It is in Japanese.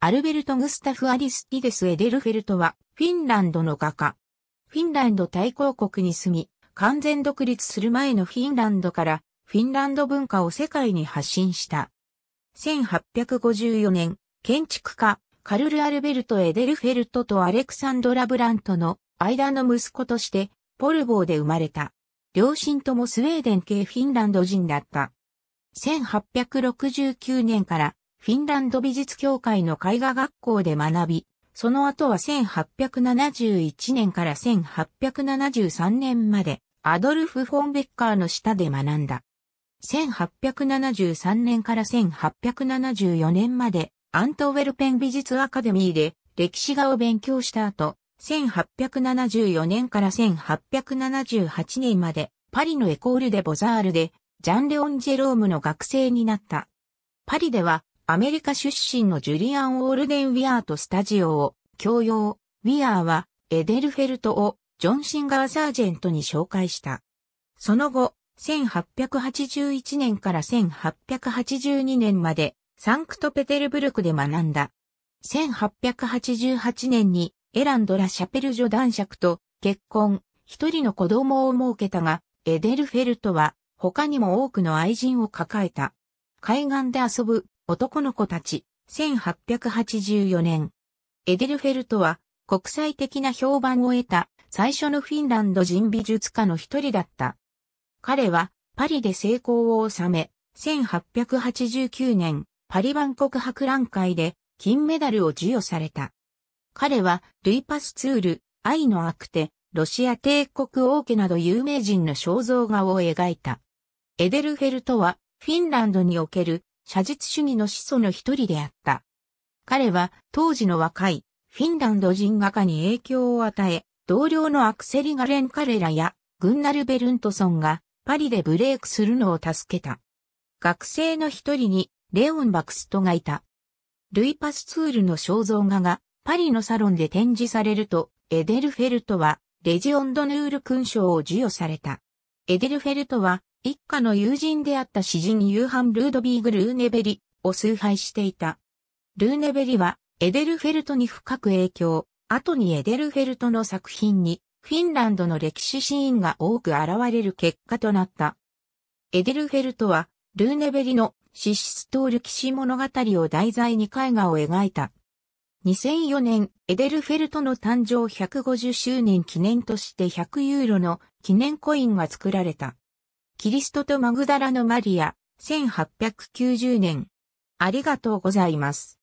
アルベルト・グスタフ・アリスティデス・エデルフェルトは、フィンランドの画家。フィンランド大公国に住み、完全独立する前のフィンランドから、フィンランド文化を世界に発信した。1854年、建築家、カルル・アルベルト・エデルフェルトとアレクサンドラ・ブラントの間の息子として、ポルボーで生まれた。両親ともスウェーデン系フィンランド人だった。1869年からフィンランド美術協会の絵画学校で学び、その後は1871年から1873年までアドルフ・フォンベッカーの下で学んだ。1873年から1874年までアントウェルペン美術アカデミーで歴史画を勉強した後、1874年から1878年までパリのエコールデ・ボザールでジャン・レオン・ジェロームの学生になった。パリではアメリカ出身のジュリアン・オールデン・ウィアーとスタジオを、共用、ウィアーは、エデルフェルトを、ジョン・シンガー・サージェントに紹介した。その後、1881年から1882年まで、サンクトペテルブルクで学んだ。1888年に、エランドラ・シャペル女男爵と結婚、一人の子供を設けたが、エデルフェルトは、他にも多くの愛人を抱えた。海岸で遊ぶ男の子たち、1884年。エデルフェルトは国際的な評判を得た最初のフィンランド人美術家の一人だった。彼はパリで成功を収め、1889年パリ万国博覧会で金メダルを授与された。彼はルイパスツール、愛の悪手、ロシア帝国王家など有名人の肖像画を描いた。エデルフェルトはフィンランドにおける写実主義の始祖の一人であった。彼は当時の若いフィンランド人画家に影響を与え、同僚のアクセリ・ガレン・カレラやグンナル・ベルントソンがパリでブレイクするのを助けた。学生の一人にレオン・バクストがいた。ルイ・パスツールの肖像画がパリのサロンで展示されると、エデルフェルトはレジオンド・ヌール勲章を授与された。エデルフェルトは一家の友人であった詩人ユーハン・ルードビーグ・ルーネベリを崇拝していた。ルーネベリはエデルフェルトに深く影響、後にエデルフェルトの作品にフィンランドの歴史シーンが多く現れる結果となった。エデルフェルトはルーネベリの資質と歴史物語を題材に絵画を描いた。2004年、エデルフェルトの誕生150周年記念として100ユーロの記念コインが作られた。キリストとマグダラのマリア、1890年。ありがとうございます。